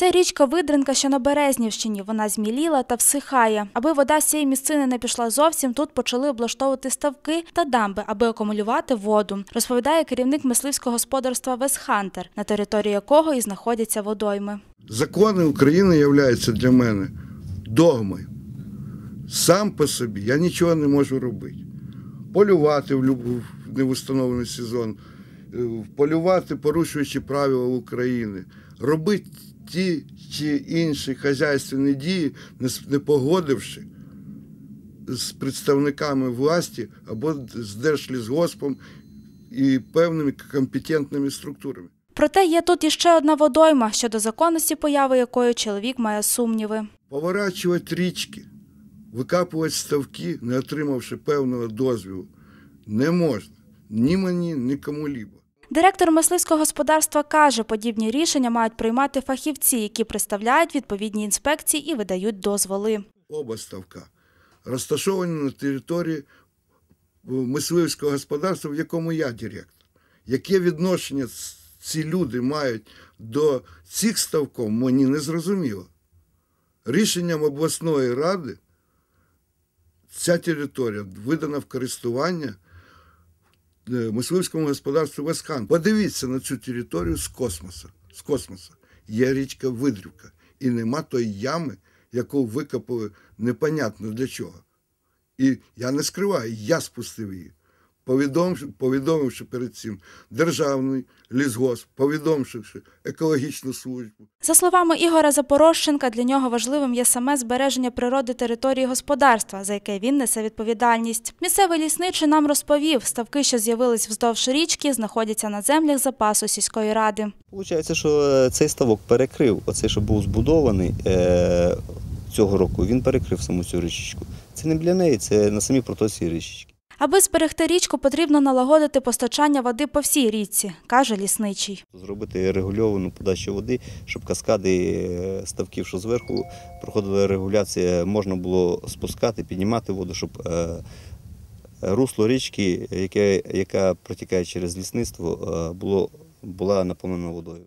Це річка Видренка, що на Березнівщині. Вона зміліла та всихає. Аби вода з цієї місцини не пішла зовсім, тут почали облаштовувати ставки та дамби, аби акумулювати воду, розповідає керівник мисливського господарства Весхантер, на території якого і знаходяться водойми. Закони України являються для мене догмою. Сам по собі я нічого не можу робити. Полювати в невстановлений сезон, е, полювати, порушуючи правила України, робити ті чи інші хазяйственні дії, не погодивши з представниками власті або з держлісгоспом і певними компетентними структурами. Проте є тут іще одна водойма щодо законності появи якої чоловік має сумніви. Поворачувати річки, викапувати ставки, не отримавши певного дозвілу, не можна ні мені, ні кому лібо. Директор мисливського господарства каже, подібні рішення мають приймати фахівці, які представляють відповідні інспекції і видають дозволи. Оба ставка розташовані на території е, мисливського господарства, в якому я директор. Яке відношення ці люди мають до цих ставків, мені не зрозуміло. Рішенням обласної ради ця територія видана в користування. Е, мисливському господарству Весхан. Подивіться на цю територію з космоса. З космоса. Є річка Видрівка. І нема тої ями, яку викопали непонятно для чого. І я не скриваю, я спустив її повідомивши перед цим державний лісгосп, повідомивши екологічну службу. За словами Ігора Запорожченка, для нього важливим є саме збереження природи території господарства, за яке він несе відповідальність. Місцевий лісничий нам розповів, ставки, що з'явились вздовж річки, знаходяться на землях запасу сільської ради. Получається, що е, цей ставок перекрив, оцей, що був збудований е, цього року. Він перекрив саму цю річечку. Це не для неї, це на самій протоці річечки. Аби зберегти річку, потрібно налагодити постачання води по всій річці, каже лісничий. Зробити регульовану подачу води, щоб каскади е, ставків, що зверху проходила регуляція, можна було спускати, піднімати воду, щоб е, русло річки, яке, яка протікає через лісництво, е, було була наповнена водою.